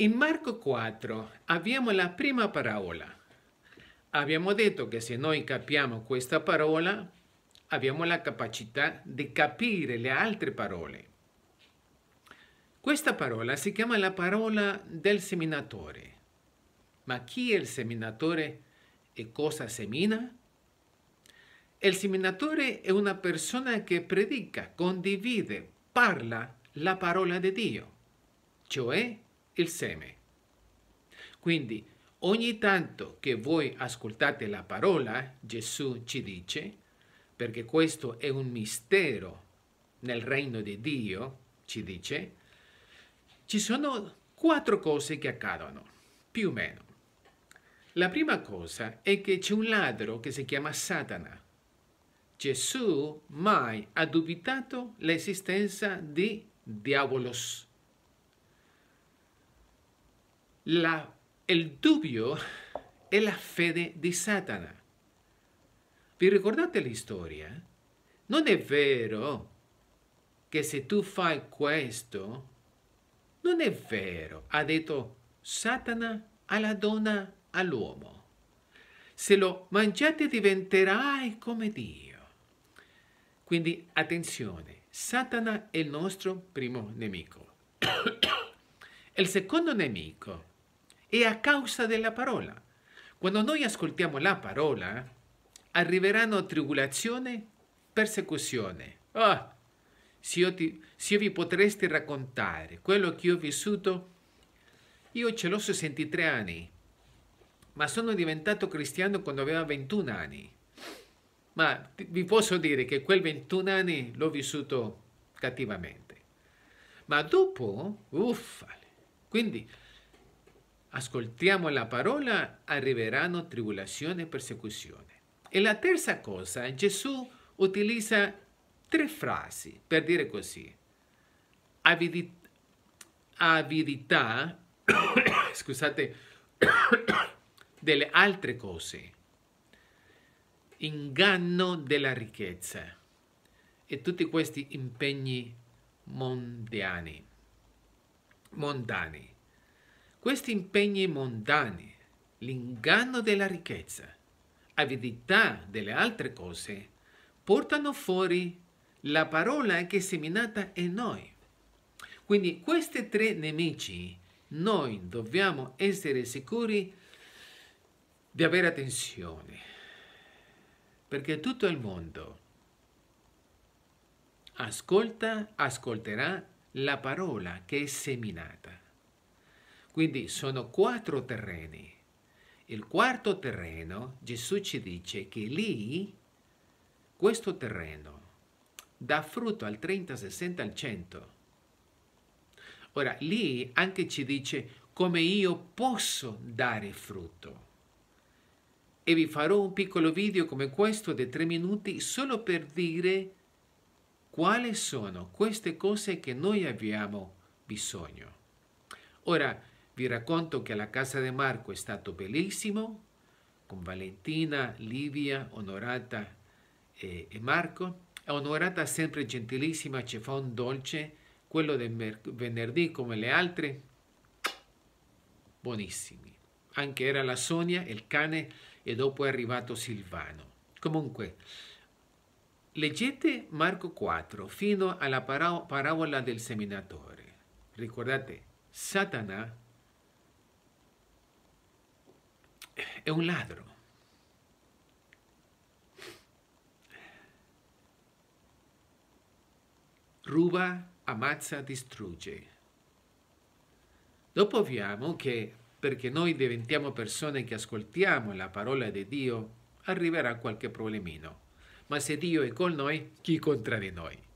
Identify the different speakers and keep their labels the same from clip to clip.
Speaker 1: In Marco 4 abbiamo la prima parola. Abbiamo detto che se noi capiamo questa parola, abbiamo la capacità di capire le altre parole. Questa parola si chiama la parola del seminatore. Ma chi è il seminatore e cosa semina? Il seminatore è una persona che predica, condivide, parla la parola di Dio, cioè il seme. Quindi ogni tanto che voi ascoltate la parola, Gesù ci dice, perché questo è un mistero nel regno di Dio, ci dice, ci sono quattro cose che accadono, più o meno. La prima cosa è che c'è un ladro che si chiama Satana. Gesù mai ha dubitato l'esistenza di diavolos, la, il dubbio è la fede di Satana. Vi ricordate l'istoria? Non è vero che se tu fai questo, non è vero, ha detto Satana alla donna, all'uomo. Se lo mangiate diventerai come Dio. Quindi attenzione, Satana è il nostro primo nemico. il secondo nemico è a causa della parola. Quando noi ascoltiamo la parola, arriveranno tribolazione, persecuzione. Oh, se, io ti, se io vi potresti raccontare quello che ho vissuto, io ce l'ho 63 anni, ma sono diventato cristiano quando avevo 21 anni. Ma vi posso dire che quel 21 anni l'ho vissuto cattivamente. Ma dopo, uffale. Quindi ascoltiamo la parola, arriveranno tribolazioni e persecuzione. E la terza cosa, Gesù utilizza tre frasi per dire così. Avidità, avidità scusate, delle altre cose, inganno della ricchezza e tutti questi impegni mondiani, mondani. Questi impegni mondani, l'inganno della ricchezza, avidità delle altre cose, portano fuori la parola che è seminata in noi. Quindi questi tre nemici noi dobbiamo essere sicuri di avere attenzione, perché tutto il mondo ascolta, ascolterà la parola che è seminata. Quindi sono quattro terreni. Il quarto terreno, Gesù ci dice che lì, questo terreno, dà frutto al 30, 60, al 100. Ora, lì anche ci dice come io posso dare frutto. E vi farò un piccolo video come questo di tre minuti solo per dire quali sono queste cose che noi abbiamo bisogno. Ora, vi racconto che alla casa di Marco è stato bellissimo, con Valentina, Livia, Onorata e, e Marco. Onorata sempre gentilissima ci fa un dolce, quello del venerdì come le altre, buonissimi. Anche era la Sonia, il cane, e dopo è arrivato Silvano. Comunque, leggete Marco 4 fino alla parabola del seminatore. Ricordate, Satana è un ladro. Ruba, ammazza, distrugge. Dopo abbiamo che perché noi diventiamo persone che ascoltiamo la parola di Dio, arriverà qualche problemino. Ma se Dio è con noi, chi contro di noi?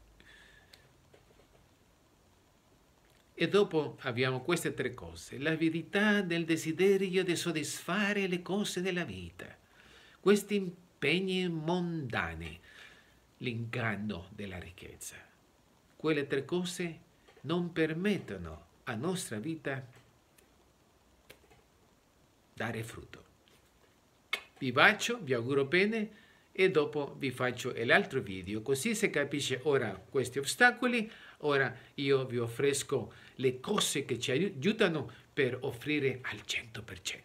Speaker 1: E dopo abbiamo queste tre cose, l'avidità del desiderio di soddisfare le cose della vita, questi impegni mondani, l'inganno della ricchezza. Quelle tre cose non permettono a nostra vita dare frutto. Vi bacio, vi auguro bene e dopo vi faccio l'altro video, così si capisce ora questi ostacoli Ora io vi offresco le cose che ci aiutano per offrire al 100%.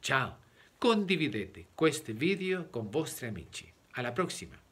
Speaker 1: Ciao! Condividete questo video con vostri amici. Alla prossima!